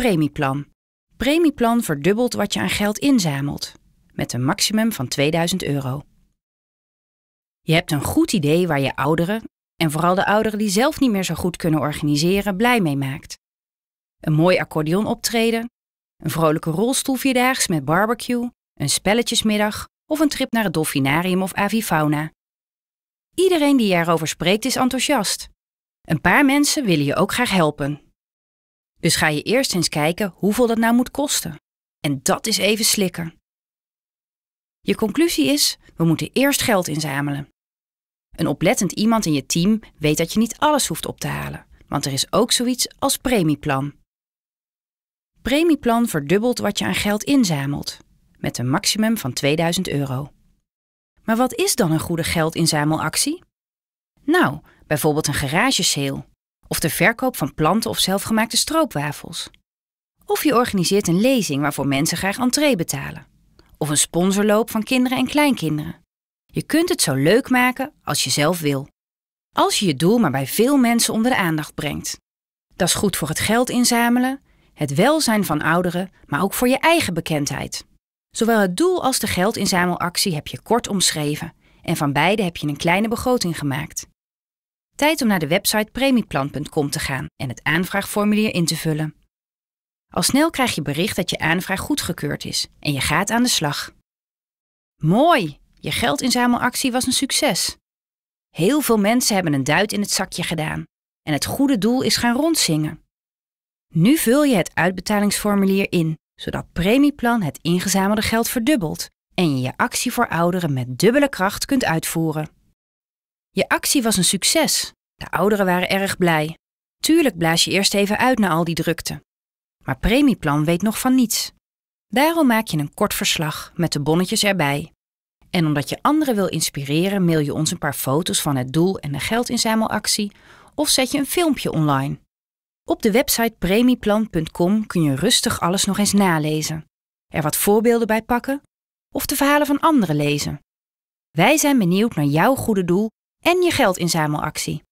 Premieplan. Premieplan verdubbelt wat je aan geld inzamelt, met een maximum van 2000 euro. Je hebt een goed idee waar je ouderen, en vooral de ouderen die zelf niet meer zo goed kunnen organiseren, blij mee maakt. Een mooi accordeon optreden, een vrolijke rolstoelvierdaags met barbecue, een spelletjesmiddag of een trip naar het dolfinarium of avifauna. Iedereen die je erover spreekt is enthousiast. Een paar mensen willen je ook graag helpen. Dus ga je eerst eens kijken hoeveel dat nou moet kosten. En dat is even slikken. Je conclusie is: we moeten eerst geld inzamelen. Een oplettend iemand in je team weet dat je niet alles hoeft op te halen, want er is ook zoiets als premieplan. Premieplan verdubbelt wat je aan geld inzamelt, met een maximum van 2000 euro. Maar wat is dan een goede geldinzamelactie? Nou, bijvoorbeeld een garagesale of de verkoop van planten of zelfgemaakte stroopwafels. Of je organiseert een lezing waarvoor mensen graag entree betalen. Of een sponsorloop van kinderen en kleinkinderen. Je kunt het zo leuk maken als je zelf wil. Als je je doel maar bij veel mensen onder de aandacht brengt. Dat is goed voor het geld inzamelen, het welzijn van ouderen, maar ook voor je eigen bekendheid. Zowel het doel als de geldinzamelactie heb je kort omschreven en van beide heb je een kleine begroting gemaakt tijd om naar de website premieplan.com te gaan en het aanvraagformulier in te vullen. Al snel krijg je bericht dat je aanvraag goedgekeurd is en je gaat aan de slag. Mooi! Je geldinzamelactie was een succes. Heel veel mensen hebben een duit in het zakje gedaan en het goede doel is gaan rondzingen. Nu vul je het uitbetalingsformulier in, zodat Premieplan het ingezamelde geld verdubbelt en je je actie voor ouderen met dubbele kracht kunt uitvoeren. Je actie was een succes. De ouderen waren erg blij. Tuurlijk blaas je eerst even uit na al die drukte. Maar premieplan weet nog van niets. Daarom maak je een kort verslag met de bonnetjes erbij. En omdat je anderen wil inspireren, mail je ons een paar foto's van het doel en de geldinzamelactie of zet je een filmpje online. Op de website premieplan.com kun je rustig alles nog eens nalezen, er wat voorbeelden bij pakken of de verhalen van anderen lezen. Wij zijn benieuwd naar jouw goede doel en je geldinzamelactie.